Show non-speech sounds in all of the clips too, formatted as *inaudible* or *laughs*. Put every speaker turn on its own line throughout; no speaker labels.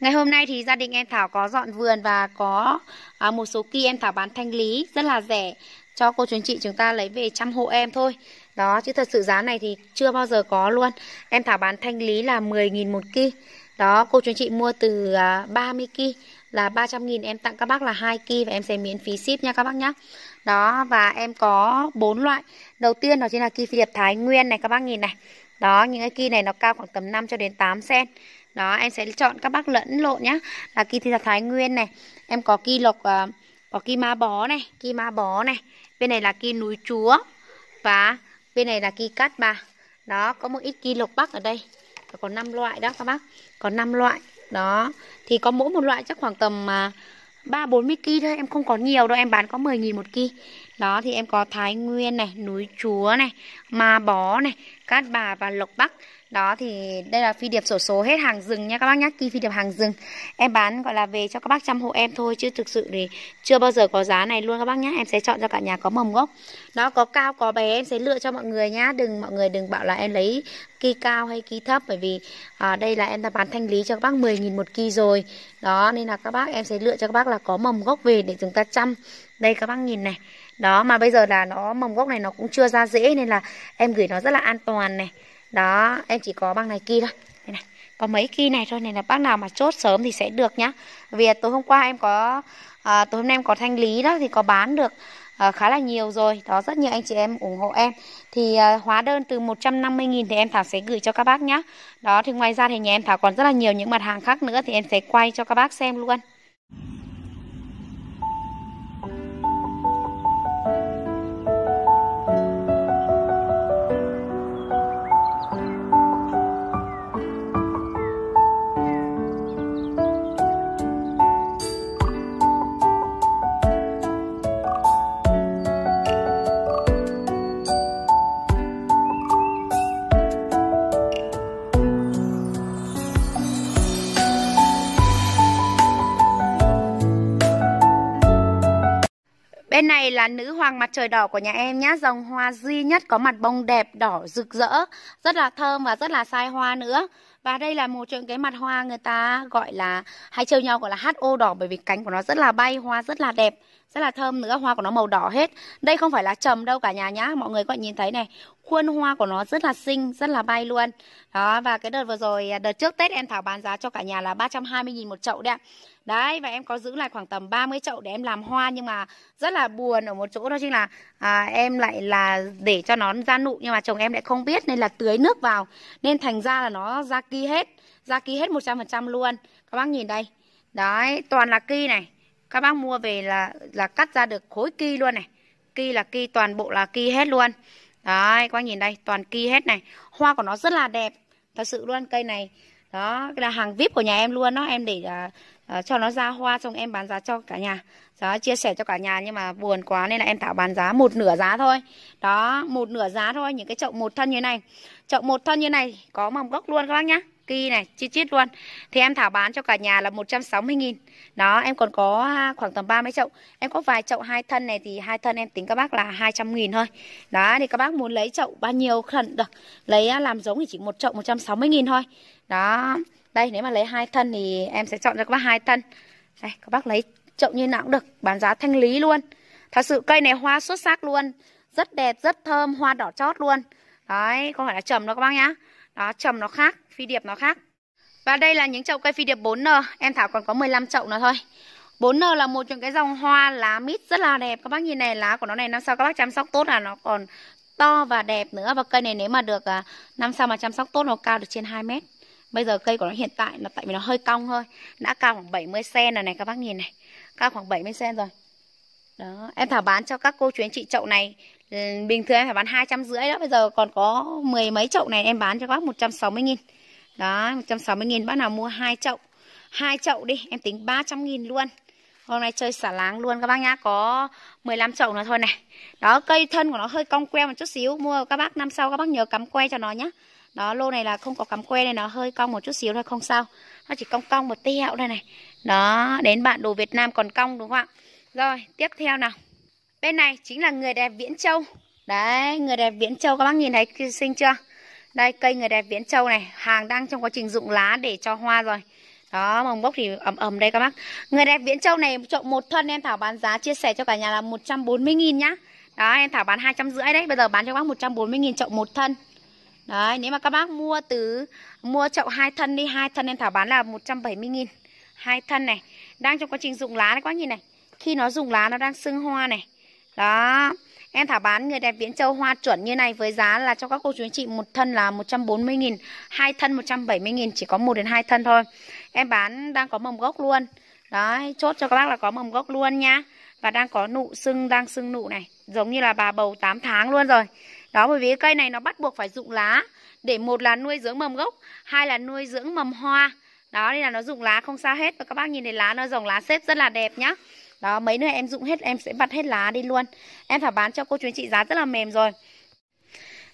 Ngày hôm nay thì gia đình em Thảo có dọn vườn và có à, một số kia em Thảo bán thanh lý rất là rẻ cho cô chú anh chị chúng ta lấy về trăm hộ em thôi. Đó chứ thật sự giá này thì chưa bao giờ có luôn. Em Thảo bán thanh lý là 10.000 một ki. Đó cô chú anh chị mua từ à, 30 ki là 300.000 em tặng các bác là 2 ki và em sẽ miễn phí ship nha các bác nhé. Đó và em có bốn loại. Đầu tiên đó chính là ki phi điệp Thái Nguyên này các bác nhìn này. Đó những cái ki này nó cao khoảng tầm 5 cho đến 8 cm đó em sẽ chọn các bác lẫn lộn nhá là kỳ thị thái nguyên này em có kỳ lộc uh, có kỳ ma bó này kỳ ma bó này bên này là kỳ núi chúa và bên này là kỳ cát bà đó có một ít kỳ lộc bắc ở đây có 5 loại đó các bác có 5 loại đó thì có mỗi một loại chắc khoảng tầm ờ, ba bốn mươi ki thôi em không có nhiều đâu em bán có 10 nghìn một ki đó thì em có thái nguyên này núi chúa này ma bó này cát bà và lộc bắc đó thì đây là phi điệp sổ số hết hàng rừng nha các bác nhắc Kỳ phi điệp hàng rừng Em bán gọi là về cho các bác chăm hộ em thôi Chứ thực sự thì chưa bao giờ có giá này luôn các bác nhá Em sẽ chọn cho cả nhà có mầm gốc Nó có cao có bé em sẽ lựa cho mọi người nhá Đừng mọi người đừng bảo là em lấy kỳ cao hay kỳ thấp Bởi vì à, đây là em đã bán thanh lý cho các bác 10.000 một kỳ rồi Đó nên là các bác em sẽ lựa cho các bác là có mầm gốc về để chúng ta chăm Đây các bác nhìn này đó mà bây giờ là nó mầm gốc này nó cũng chưa ra dễ nên là em gửi nó rất là an toàn này đó em chỉ có băng này kia thôi đây này có mấy kỳ này thôi nên là bác nào mà chốt sớm thì sẽ được nhá vì tối hôm qua em có à, tối hôm nay em có thanh lý đó thì có bán được à, khá là nhiều rồi đó rất nhiều anh chị em ủng hộ em thì à, hóa đơn từ 150.000 thì em Thảo sẽ gửi cho các bác nhá đó thì ngoài ra thì nhà em Thảo còn rất là nhiều những mặt hàng khác nữa thì em sẽ quay cho các bác xem luôn Bên này là nữ hoàng mặt trời đỏ của nhà em nhá, dòng hoa duy nhất có mặt bông đẹp đỏ rực rỡ, rất là thơm và rất là sai hoa nữa. Và đây là một trong cái mặt hoa người ta gọi là hay trêu nhau gọi là HO đỏ bởi vì cánh của nó rất là bay, hoa rất là đẹp rất là thơm nữa hoa của nó màu đỏ hết đây không phải là trầm đâu cả nhà nhá mọi người các nhìn thấy này khuôn hoa của nó rất là xinh rất là bay luôn đó và cái đợt vừa rồi à, đợt trước tết em thảo bán giá cho cả nhà là 320.000 một chậu đấy đấy và em có giữ lại khoảng tầm 30 chậu để em làm hoa nhưng mà rất là buồn ở một chỗ đó chính là à, em lại là để cho nó ra nụ nhưng mà chồng em lại không biết nên là tưới nước vào nên thành ra là nó ra ki hết ra ki hết 100% luôn các bác nhìn đây đấy toàn là ki này các bác mua về là là cắt ra được khối ki luôn này ki là ki toàn bộ là ki hết luôn đấy các bác nhìn đây toàn ki hết này hoa của nó rất là đẹp thật sự luôn cây này đó là hàng vip của nhà em luôn đó em để uh, cho nó ra hoa xong em bán giá cho cả nhà đó chia sẻ cho cả nhà nhưng mà buồn quá nên là em thảo bán giá một nửa giá thôi đó một nửa giá thôi những cái chậu một thân như này chậu một thân như này có mầm gốc luôn các bác nhá kỳ này, chít chít luôn. Thì em thảo bán cho cả nhà là 160 000 Đó, em còn có à, khoảng tầm 30 chậu. Em có vài chậu hai thân này thì hai thân em tính các bác là 200 000 thôi. Đó, thì các bác muốn lấy chậu bao nhiêu khẩn được. Lấy à, làm giống thì chỉ một chậu 160 000 thôi. Đó. Đây, nếu mà lấy hai thân thì em sẽ chọn cho các bác hai thân. Đây, các bác lấy chậu như nào cũng được, bán giá thanh lý luôn. Thật sự cây này hoa xuất sắc luôn, rất đẹp, rất thơm, hoa đỏ chót luôn. Đấy, không phải là trầm đâu các bác nhá. Đó, trồng nó khác, phi điệp nó khác. Và đây là những chậu cây phi điệp 4N, em Thảo còn có 15 chậu nữa thôi. 4N là một trong cái dòng hoa lá mít rất là đẹp. Các bác nhìn này, lá của nó này năm sau các bác chăm sóc tốt là nó còn to và đẹp nữa. Và cây này nếu mà được à, năm sau mà chăm sóc tốt nó cao được trên 2 mét. Bây giờ cây của nó hiện tại là tại vì nó hơi cong thôi. Đã cao khoảng 70cm rồi này các bác nhìn này. Cao khoảng 70cm rồi. Đó, em Thảo bán cho các cô chú anh chị chậu này Ừ, bình thường em phải bán hai trăm rưỡi đó bây giờ còn có mười mấy chậu này em bán cho các bác 160 nghìn đó 160 nghìn bác nào mua hai chậu hai chậu đi em tính 300 nghìn luôn hôm nay chơi xả láng luôn các bác nhá có 15 chậu nữa thôi này đó cây thân của nó hơi cong que một chút xíu mua các bác năm sau các bác nhớ cắm que cho nó nhá đó lô này là không có cắm que này nó hơi cong một chút xíu thôi không sao nó chỉ cong cong một tẹo đây này đó đến bạn đồ Việt Nam còn cong đúng không ạ rồi tiếp theo nào Bên này chính là người đẹp Viễn Châu. Đấy, người đẹp Viễn Châu các bác nhìn thấy xinh chưa? Đây, cây người đẹp Viễn Châu này, hàng đang trong quá trình rụng lá để cho hoa rồi. Đó, mồng bốc thì ẩm ẩm đây các bác. Người đẹp Viễn Châu này trộm một thân em Thảo bán giá chia sẻ cho cả nhà là 140.000 nhá. Đó, em Thảo bán 250 đấy, bây giờ bán cho các bác 140.000 chậu một thân. Đấy, nếu mà các bác mua từ mua chậu hai thân đi, hai thân em Thảo bán là 170.000. Hai thân này, đang trong quá trình rụng lá đấy các bác nhìn này. Khi nó rụng lá nó đang sưng hoa này. Đó, em thả bán người đẹp Viễn Châu hoa chuẩn như này với giá là cho các cô chú anh chị một thân là 140 000 hai thân 170 000 chỉ có một đến hai thân thôi. Em bán đang có mầm gốc luôn. Đấy, chốt cho các bác là có mầm gốc luôn nhá. Và đang có nụ sưng, đang sưng nụ này. Giống như là bà bầu 8 tháng luôn rồi. Đó, bởi vì cây này nó bắt buộc phải dụng lá. Để một là nuôi dưỡng mầm gốc, hai là nuôi dưỡng mầm hoa. Đó, đây là nó dụng lá không sao hết. Và các bác nhìn thấy lá nó rồng lá xếp rất là đẹp nhá. Đó, mấy nơi em dụng hết em sẽ vặt hết lá đi luôn. Em phải bán cho cô chú anh chị giá rất là mềm rồi.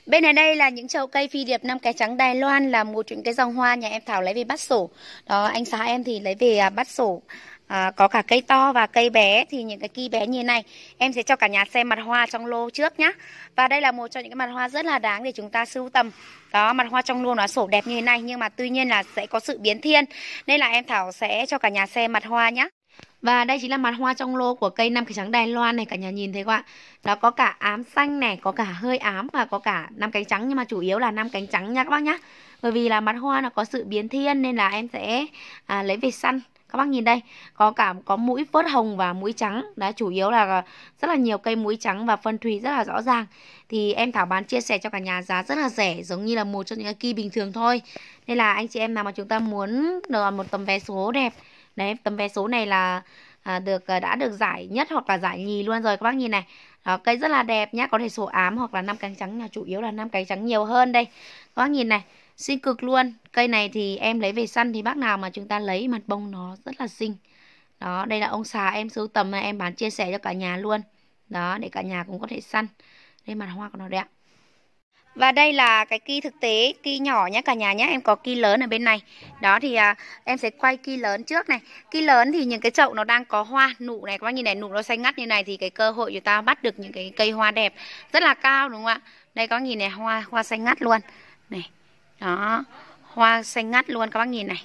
Bên này đây là những chậu cây phi điệp năm cái trắng Đài Loan là một những cái dòng hoa nhà em Thảo lấy về bắt sổ. Đó, anh xã em thì lấy về à, bắt sổ. À, có cả cây to và cây bé thì những cái kỳ bé như này em sẽ cho cả nhà xem mặt hoa trong lô trước nhá và đây là một trong những cái mặt hoa rất là đáng để chúng ta sưu tầm đó mặt hoa trong lô nó sổ đẹp như thế này nhưng mà tuy nhiên là sẽ có sự biến thiên nên là em thảo sẽ cho cả nhà xem mặt hoa nhá và đây chính là mặt hoa trong lô của cây năm cánh trắng Đài Loan này cả nhà nhìn thấy các bạn. Nó có cả ám xanh này, có cả hơi ám và có cả năm cánh trắng nhưng mà chủ yếu là năm cánh trắng nha các bác nhá. Bởi vì là mặt hoa nó có sự biến thiên nên là em sẽ à, lấy về săn các bác nhìn đây có cả có mũi phớt hồng và mũi trắng đó chủ yếu là rất là nhiều cây mũi trắng và phân thủy rất là rõ ràng thì em thảo bán chia sẻ cho cả nhà giá rất là rẻ giống như là một trong những cây bình thường thôi nên là anh chị em nào mà chúng ta muốn được một tấm vé số đẹp Đấy, tấm vé số này là à, được à, đã được giải nhất hoặc là giải nhì luôn rồi các bác nhìn này. Đó, cây rất là đẹp nhá, có thể sổ ám hoặc là năm cánh trắng là chủ yếu là năm cánh trắng nhiều hơn đây. Các bác nhìn này, xinh cực luôn. Cây này thì em lấy về săn thì bác nào mà chúng ta lấy mặt bông nó rất là xinh. Đó, đây là ông xà em sưu tầm em bán chia sẻ cho cả nhà luôn. Đó, để cả nhà cũng có thể săn. Đây mặt hoa của nó đẹp. Và đây là cái ki thực tế, ki nhỏ nhé cả nhà nhé, em có ki lớn ở bên này. Đó thì à, em sẽ quay ki lớn trước này. Ki lớn thì những cái chậu nó đang có hoa, nụ này các bác nhìn này, nụ nó xanh ngắt như này thì cái cơ hội chúng ta bắt được những cái cây hoa đẹp rất là cao đúng không ạ? Đây có nhìn này, hoa hoa xanh ngắt luôn. Này. Đó, hoa xanh ngắt luôn các bác nhìn này.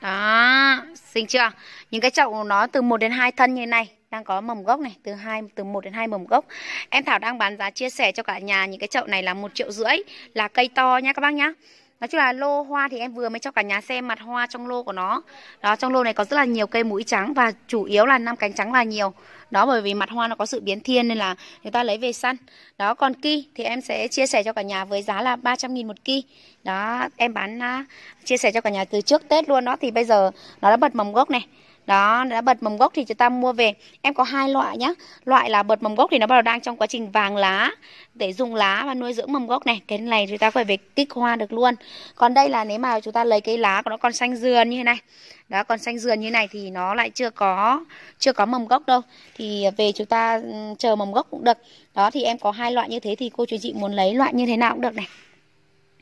Đó, xinh chưa? Những cái chậu nó từ 1 đến 2 thân như này đang có mầm gốc này từ hai từ 1 đến 2 mầm gốc. Em Thảo đang bán giá chia sẻ cho cả nhà những cái chậu này là một triệu rưỡi là cây to nha các bác nhá. Nói chung là lô hoa thì em vừa mới cho cả nhà xem mặt hoa trong lô của nó. Đó trong lô này có rất là nhiều cây mũi trắng và chủ yếu là năm cánh trắng là nhiều. Đó bởi vì mặt hoa nó có sự biến thiên nên là người ta lấy về săn. Đó còn ki thì em sẽ chia sẻ cho cả nhà với giá là 300 000 một ki. Đó em bán à, chia sẻ cho cả nhà từ trước Tết luôn đó thì bây giờ nó đã bật mầm gốc này đó đã bật mầm gốc thì chúng ta mua về em có hai loại nhá loại là bật mầm gốc thì nó bắt đầu đang trong quá trình vàng lá để dùng lá và nuôi dưỡng mầm gốc này cái này chúng ta phải về kích hoa được luôn còn đây là nếu mà chúng ta lấy cái lá của nó còn xanh dườn như thế này đó còn xanh dườn như thế này thì nó lại chưa có chưa có mầm gốc đâu thì về chúng ta ừ, chờ mầm gốc cũng được đó thì em có hai loại như thế thì cô chú chị muốn lấy loại như thế nào cũng được này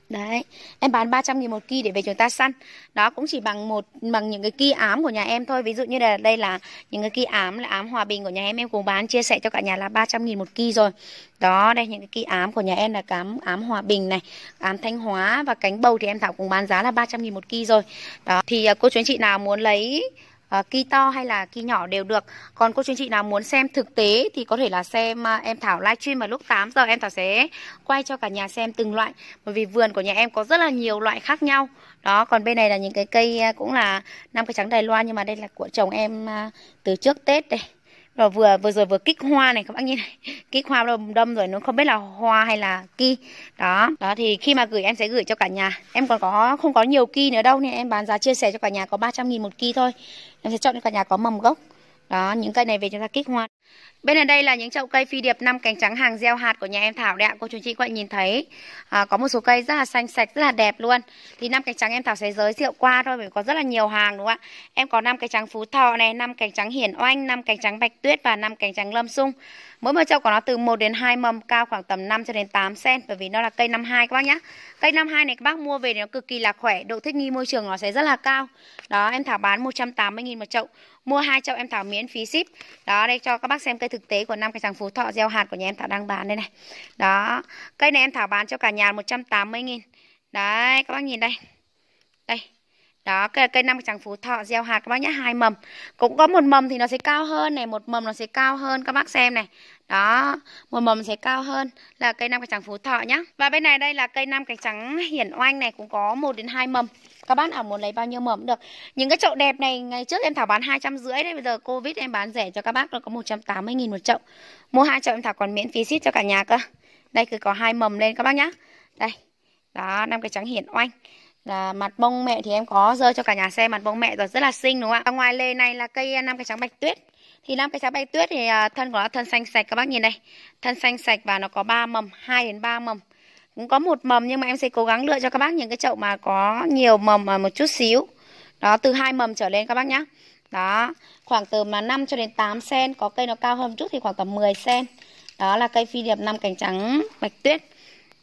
Đấy, em bán 300 nghìn một ki để về chúng ta săn. Đó cũng chỉ bằng một bằng những cái ki ám của nhà em thôi. Ví dụ như là đây là những cái ki ám là ám hòa bình của nhà em em cùng bán chia sẻ cho cả nhà là 300 nghìn một ki rồi. Đó, đây những cái ki ám của nhà em là cám ám hòa bình này, ám thanh hóa và cánh bầu thì em thảo cùng bán giá là 300 nghìn một ki rồi. Đó thì à, cô chú anh chị nào muốn lấy uh, to hay là ki nhỏ đều được. Còn cô chú anh chị nào muốn xem thực tế thì có thể là xem à, em Thảo livestream vào lúc 8 giờ em Thảo sẽ quay cho cả nhà xem từng loại bởi vì vườn của nhà em có rất là nhiều loại khác nhau. Đó, còn bên này là những cái cây à, cũng là năm cây trắng Đài Loan nhưng mà đây là của chồng em từ trước Tết đây rồi vừa vừa rồi vừa kích hoa này các bác nhìn này *laughs* kích hoa đâm đâm rồi nó không biết là hoa hay là ki đó đó thì khi mà gửi em sẽ gửi cho cả nhà em còn có không có nhiều ki nữa đâu nên em bán giá chia sẻ cho cả nhà có 300 nghìn một ki thôi em sẽ chọn cho cả nhà có mầm gốc đó những cây này về chúng ta kích hoa Bên ở đây là những chậu cây phi điệp năm cánh trắng hàng gieo hạt của nhà em Thảo đấy ạ. Cô chú chị các bạn nhìn thấy à, có một số cây rất là xanh sạch, rất là đẹp luôn. Thì năm cánh trắng em Thảo sẽ giới thiệu qua thôi bởi có rất là nhiều hàng đúng không ạ? Em có năm cánh trắng Phú Thọ này, năm cánh trắng Hiển Oanh, năm cánh trắng Bạch Tuyết và năm cánh trắng Lâm Sung. Mỗi một chậu của nó từ 1 đến 2 mầm cao khoảng tầm 5 cho đến 8 cm bởi vì nó là cây năm hai các bác nhá. Cây năm hai này các bác mua về thì nó cực kỳ là khỏe, độ thích nghi môi trường nó sẽ rất là cao. Đó, em Thảo bán 180 000 một chậu. Mua hai chậu em Thảo miễn phí ship. Đó đây cho các bác bác xem cây thực tế của năm cây tràng Phú Thọ gieo hạt của nhà em Thảo đang bán đây này. Đó, cây này em Thảo bán cho cả nhà 180 000 Đấy, các bác nhìn đây. Đây. Đó, cây cây năm tràng Phú Thọ gieo hạt các bác nhá hai mầm. Cũng có một mầm thì nó sẽ cao hơn này, một mầm nó sẽ cao hơn các bác xem này. Đó, một mầm sẽ cao hơn là cây năm cành trắng Phú Thọ nhá. Và bên này đây là cây năm cành trắng Hiển Oanh này cũng có 1 đến 2 mầm các bác nào muốn lấy bao nhiêu mầm cũng được những cái chậu đẹp này ngày trước em thảo bán hai trăm rưỡi đấy bây giờ covid em bán rẻ cho các bác nó có 180 000 một chậu mua hai chậu em thảo còn miễn phí ship cho cả nhà cơ đây cứ có hai mầm lên các bác nhá đây đó năm cái trắng hiển oanh là mặt bông mẹ thì em có dơ cho cả nhà xem mặt bông mẹ rồi rất là xinh đúng không ạ ngoài lề này là cây à, năm cái trắng bạch tuyết thì năm cái trắng bạch tuyết thì à, thân của nó thân xanh sạch các bác nhìn đây thân xanh sạch và nó có ba mầm 2 đến ba mầm cũng có một mầm nhưng mà em sẽ cố gắng lựa cho các bác những cái chậu mà có nhiều mầm mà một chút xíu đó từ hai mầm trở lên các bác nhá đó khoảng từ mà 5 cho đến 8 sen có cây nó cao hơn chút thì khoảng tầm 10 sen đó là cây phi điệp năm cành trắng bạch tuyết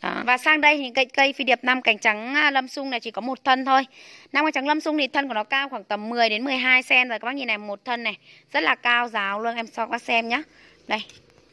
đó. Và sang đây những cây, cây phi điệp năm cành trắng à, lâm sung này chỉ có một thân thôi. Năm cành trắng lâm sung thì thân của nó cao khoảng tầm 10 đến 12 sen rồi các bác nhìn này một thân này, rất là cao ráo luôn em cho các bác xem nhá. Đây,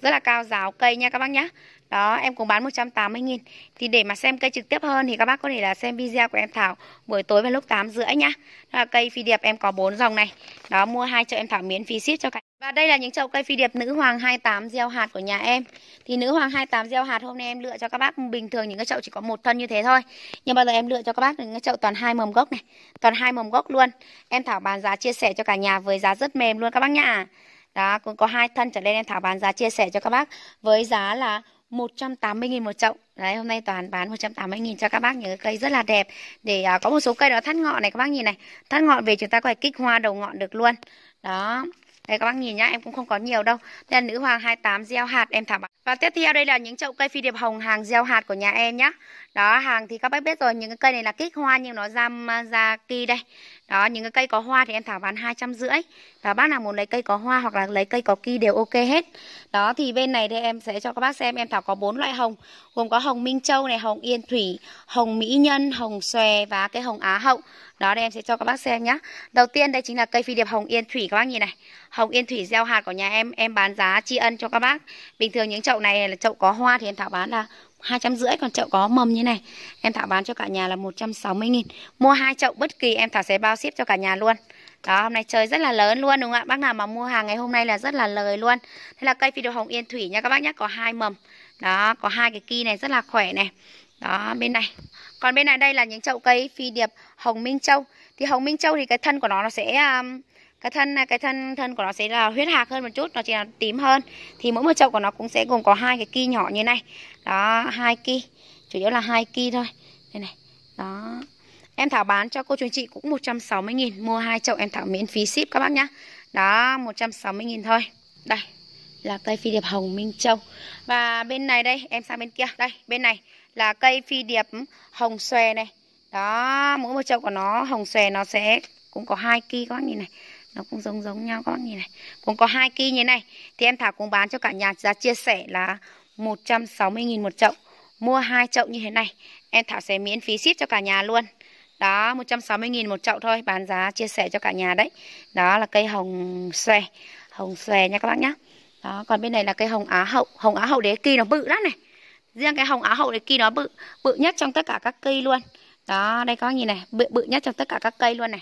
rất là cao ráo cây nha các bác nhá. Đó, em cũng bán 180 nghìn Thì để mà xem cây trực tiếp hơn thì các bác có thể là xem video của em Thảo buổi tối vào lúc 8 rưỡi nhá. Đó là cây phi điệp em có 4 dòng này. Đó, mua hai chậu em Thảo miễn phí ship cho cả. Và đây là những chậu cây phi điệp nữ hoàng 28 gieo hạt của nhà em. Thì nữ hoàng 28 gieo hạt hôm nay em lựa cho các bác bình thường những cái chậu chỉ có một thân như thế thôi. Nhưng bây giờ em lựa cho các bác những cái chậu toàn hai mầm gốc này, toàn hai mầm gốc luôn. Em Thảo bán giá chia sẻ cho cả nhà với giá rất mềm luôn các bác nhá. Đó, cũng có hai thân trở lên em Thảo bán giá chia sẻ cho các bác với giá là 180.000 một chậu. Đấy hôm nay toàn bán 180.000 cho các bác những cây rất là đẹp. Để uh, có một số cây đó thắt ngọn này các bác nhìn này. Thắt ngọn về chúng ta có thể kích hoa đầu ngọn được luôn. Đó. Đây các bác nhìn nhá, em cũng không có nhiều đâu. Đây là nữ hoàng 28 gieo hạt em thả bạn. Và tiếp theo đây là những chậu cây phi điệp hồng hàng gieo hạt của nhà em nhá. Đó, hàng thì các bác biết rồi, những cái cây này là kích hoa nhưng nó ra ra kỳ đây. Đó, những cái cây có hoa thì em Thảo bán 250 Và bác nào muốn lấy cây có hoa hoặc là lấy cây có kỳ đều ok hết Đó, thì bên này thì em sẽ cho các bác xem Em Thảo có bốn loại hồng Gồm có hồng Minh Châu này, hồng Yên Thủy, hồng Mỹ Nhân, hồng Xòe và cái hồng Á Hậu đó đây em sẽ cho các bác xem nhá. Đầu tiên đây chính là cây phi điệp hồng yên thủy các bác nhìn này. Hồng yên thủy gieo hạt của nhà em em bán giá tri ân cho các bác. Bình thường những chậu này là chậu có hoa thì em thảo bán là 200 rưỡi còn chậu có mầm như này em thảo bán cho cả nhà là 160 nghìn mua hai chậu bất kỳ em thảo sẽ bao ship cho cả nhà luôn đó hôm nay trời rất là lớn luôn đúng không ạ bác nào mà mua hàng ngày hôm nay là rất là lời luôn thế là cây phi đồ hồng yên thủy nha các bác nhé có hai mầm đó có hai cái ki này rất là khỏe này đó bên này còn bên này đây là những chậu cây phi điệp hồng minh châu thì hồng minh châu thì cái thân của nó nó sẽ um, cái thân này cái thân thân của nó sẽ là huyết hạc hơn một chút nó chỉ là tím hơn thì mỗi một chậu của nó cũng sẽ gồm có hai cái ki nhỏ như này đó hai ki chủ yếu là hai ki thôi đây này đó em thảo bán cho cô chú chị cũng 160 000 mua hai chậu em thảo miễn phí ship các bác nhá đó 160 000 thôi đây là cây phi điệp hồng minh châu và bên này đây em sang bên kia đây bên này là cây phi điệp hồng xòe này đó mỗi một chậu của nó hồng xòe nó sẽ cũng có hai ki các bác nhìn này nó cũng giống giống nhau các bác nhìn này cũng có hai cây như này thì em thảo cũng bán cho cả nhà giá chia sẻ là 160.000 một chậu mua hai chậu như thế này em thảo sẽ miễn phí ship cho cả nhà luôn đó 160.000 một chậu thôi bán giá chia sẻ cho cả nhà đấy đó là cây hồng xòe hồng xòe nha các bác nhá đó còn bên này là cây hồng á hậu hồng á hậu đế kỳ nó bự lắm này riêng cái hồng á hậu đế kỳ nó bự bự nhất trong tất cả các cây luôn đó đây có nhìn này bự bự nhất trong tất cả các cây luôn này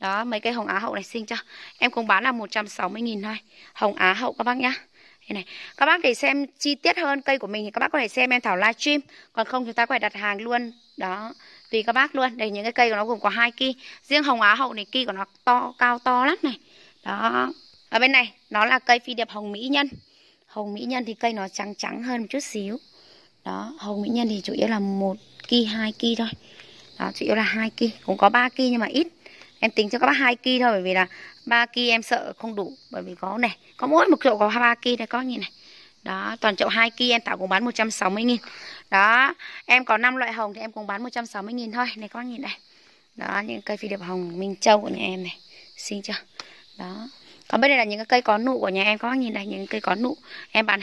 đó, mấy cây hồng Á hậu này xinh chưa? Em cũng bán là 160.000 thôi. Hồng Á hậu các bác nhá. Đây này. Các bác để xem chi tiết hơn cây của mình thì các bác có thể xem em Thảo livestream, còn không chúng ta có thể đặt hàng luôn. Đó, tùy các bác luôn. Đây những cái cây của nó gồm có hai ki. Riêng hồng Á hậu này ki của nó to cao to lắm này. Đó. Ở bên này nó là cây phi điệp hồng mỹ nhân. Hồng mỹ nhân thì cây nó trắng trắng hơn một chút xíu. Đó, hồng mỹ nhân thì chủ yếu là một ki hai ki thôi. Đó, chủ yếu là hai ki, cũng có ba ki nhưng mà ít em tính cho các bác hai ki thôi bởi vì là ba ki em sợ không đủ bởi vì có này có mỗi một chậu có ba ki này có nhìn này đó toàn chậu hai ki em tạo cũng bán 160 000 đó em có 5 loại hồng thì em cũng bán 160 000 thôi này có nhìn đây đó những cây phi điệp hồng Minh Châu của nhà em này xin chưa đó còn bên đây là những cái cây có nụ của nhà em có nhìn này những cây có nụ em bán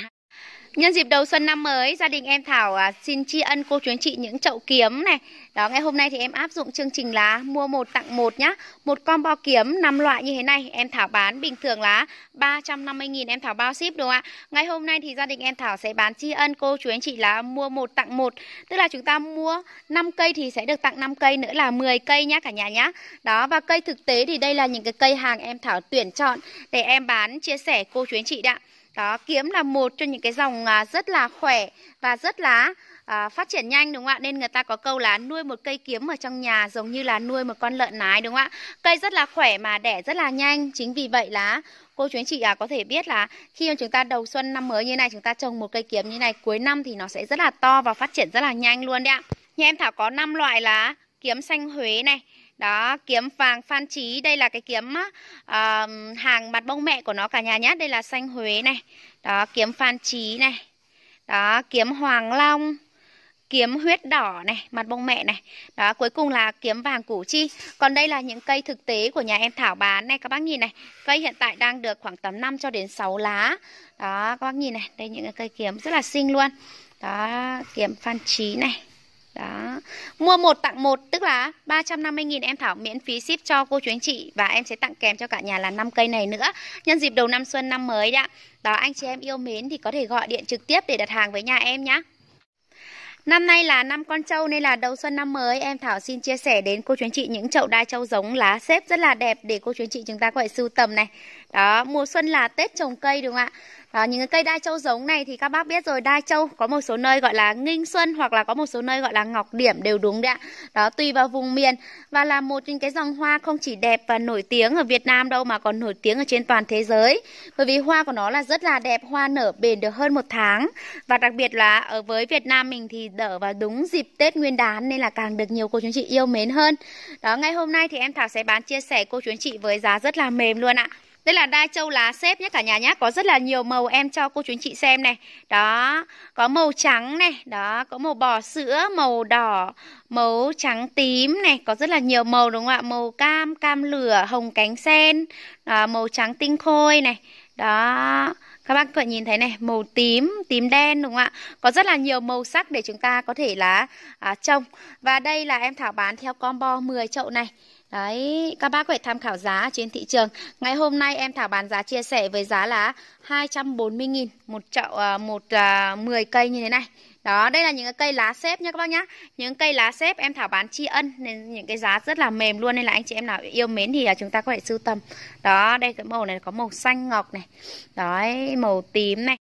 Nhân dịp đầu xuân năm mới, gia đình em Thảo à, xin tri ân cô chú anh chị những chậu kiếm này. Đó, ngày hôm nay thì em áp dụng chương trình lá mua một tặng một nhá. Một combo kiếm năm loại như thế này, em Thảo bán bình thường là 350 000 em Thảo bao ship đúng không ạ? Ngày hôm nay thì gia đình em Thảo sẽ bán tri ân cô chú anh chị là mua một tặng một, tức là chúng ta mua 5 cây thì sẽ được tặng 5 cây nữa là 10 cây nhá cả nhà nhá. Đó và cây thực tế thì đây là những cái cây hàng em Thảo tuyển chọn để em bán chia sẻ cô chú anh chị đã. Đó, kiếm là một trong những cái dòng à, rất là khỏe và rất là à, phát triển nhanh đúng không ạ? Nên người ta có câu là nuôi một cây kiếm ở trong nhà giống như là nuôi một con lợn nái đúng không ạ? Cây rất là khỏe mà đẻ rất là nhanh. Chính vì vậy là cô chú anh chị à, có thể biết là khi mà chúng ta đầu xuân năm mới như này chúng ta trồng một cây kiếm như này cuối năm thì nó sẽ rất là to và phát triển rất là nhanh luôn đấy ạ. Nhà em Thảo có 5 loại là kiếm xanh Huế này, đó kiếm vàng phan trí đây là cái kiếm uh, hàng mặt bông mẹ của nó cả nhà nhé đây là xanh huế này đó kiếm phan trí này đó kiếm hoàng long kiếm huyết đỏ này, mặt bông mẹ này. Đó, cuối cùng là kiếm vàng củ chi. Còn đây là những cây thực tế của nhà em Thảo bán này các bác nhìn này. Cây hiện tại đang được khoảng tầm 5 cho đến 6 lá. Đó, các bác nhìn này, đây những cái cây kiếm rất là xinh luôn. Đó, kiếm phan trí này. Đó. Mua một tặng một tức là 350.000 em Thảo miễn phí ship cho cô chú anh chị và em sẽ tặng kèm cho cả nhà là 5 cây này nữa. Nhân dịp đầu năm xuân năm mới đó Đó anh chị em yêu mến thì có thể gọi điện trực tiếp để đặt hàng với nhà em nhé. Năm nay là năm con trâu nên là đầu xuân năm mới em Thảo xin chia sẻ đến cô chú anh chị những chậu đa trâu giống lá xếp rất là đẹp để cô chú anh chị chúng ta có thể sưu tầm này. Đó, mùa xuân là Tết trồng cây đúng không ạ? à, những cái cây đa châu giống này thì các bác biết rồi đa châu có một số nơi gọi là nghinh xuân hoặc là có một số nơi gọi là ngọc điểm đều đúng đấy ạ đó tùy vào vùng miền và là một trong cái dòng hoa không chỉ đẹp và nổi tiếng ở Việt Nam đâu mà còn nổi tiếng ở trên toàn thế giới bởi vì hoa của nó là rất là đẹp hoa nở bền được hơn một tháng và đặc biệt là ở với Việt Nam mình thì đỡ vào đúng dịp Tết Nguyên đán nên là càng được nhiều cô chú chị yêu mến hơn đó ngay hôm nay thì em Thảo sẽ bán chia sẻ cô chú chị với giá rất là mềm luôn ạ đây là đai châu lá xếp nhé cả nhà nhé. Có rất là nhiều màu em cho cô chú anh chị xem này. Đó, có màu trắng này, đó, có màu bò sữa, màu đỏ, màu trắng tím này, có rất là nhiều màu đúng không ạ? Màu cam, cam lửa, hồng cánh sen, đó, à, màu trắng tinh khôi này. Đó, các bác có nhìn thấy này, màu tím, tím đen đúng không ạ? Có rất là nhiều màu sắc để chúng ta có thể là à, trồng. Và đây là em thảo bán theo combo 10 chậu này. Đấy, các bác có thể tham khảo giá trên thị trường. Ngày hôm nay em Thảo bán giá chia sẻ với giá là 240.000 một chậu à, một uh, à, 10 cây như thế này. Đó, đây là những cái cây lá xếp nha các bác nhá. Những cây lá xếp em Thảo bán tri ân nên những cái giá rất là mềm luôn nên là anh chị em nào yêu mến thì chúng ta có thể sưu tầm. Đó, đây cái màu này có màu xanh ngọc này. Đấy, màu tím này.